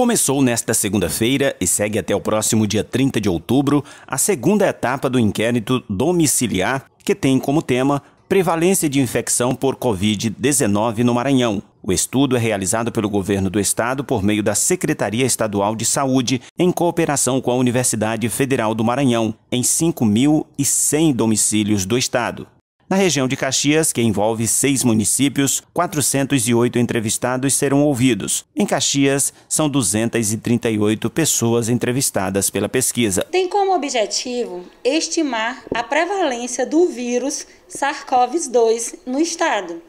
Começou nesta segunda-feira e segue até o próximo dia 30 de outubro a segunda etapa do inquérito domiciliar, que tem como tema prevalência de infecção por Covid-19 no Maranhão. O estudo é realizado pelo governo do estado por meio da Secretaria Estadual de Saúde, em cooperação com a Universidade Federal do Maranhão, em 5.100 domicílios do estado. Na região de Caxias, que envolve seis municípios, 408 entrevistados serão ouvidos. Em Caxias, são 238 pessoas entrevistadas pela pesquisa. Tem como objetivo estimar a prevalência do vírus SARS-CoV-2 no estado.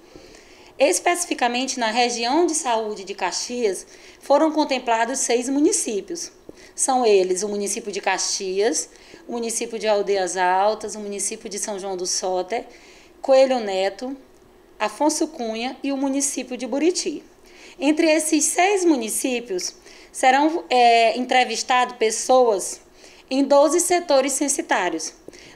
Especificamente na região de saúde de Caxias, foram contemplados seis municípios. São eles o município de Caxias, o município de Aldeias Altas, o município de São João do Soter, Coelho Neto, Afonso Cunha e o município de Buriti. Entre esses seis municípios, serão é, entrevistadas pessoas em 12 setores censitários.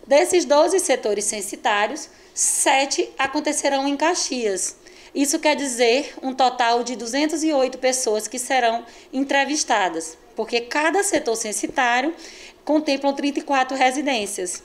Desses 12 setores censitários, sete acontecerão em Caxias isso quer dizer um total de 208 pessoas que serão entrevistadas, porque cada setor censitário contempla 34 residências.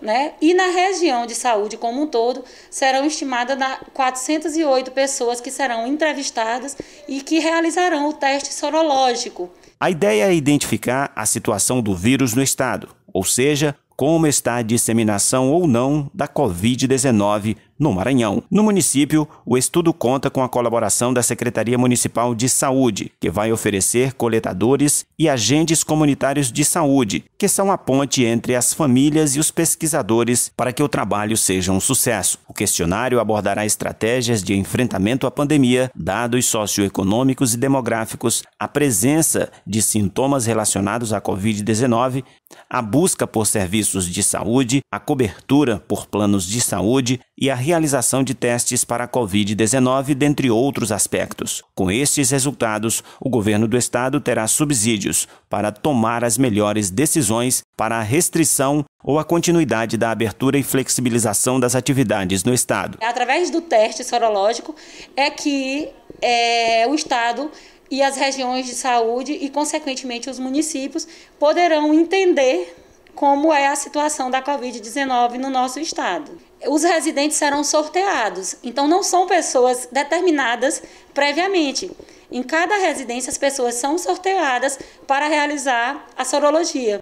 Né? E na região de saúde como um todo, serão estimadas 408 pessoas que serão entrevistadas e que realizarão o teste sorológico. A ideia é identificar a situação do vírus no estado, ou seja, como está a disseminação ou não da Covid-19 no Maranhão. No município, o estudo conta com a colaboração da Secretaria Municipal de Saúde, que vai oferecer coletadores e agentes comunitários de saúde, que são a ponte entre as famílias e os pesquisadores para que o trabalho seja um sucesso. O questionário abordará estratégias de enfrentamento à pandemia, dados socioeconômicos e demográficos, a presença de sintomas relacionados à Covid-19, a busca por serviços de saúde, a cobertura por planos de saúde, e a realização de testes para a Covid-19, dentre outros aspectos. Com estes resultados, o governo do estado terá subsídios para tomar as melhores decisões para a restrição ou a continuidade da abertura e flexibilização das atividades no estado. É através do teste sorológico é que é, o estado e as regiões de saúde e, consequentemente, os municípios poderão entender como é a situação da Covid-19 no nosso estado. Os residentes serão sorteados, então não são pessoas determinadas previamente. Em cada residência, as pessoas são sorteadas para realizar a sorologia.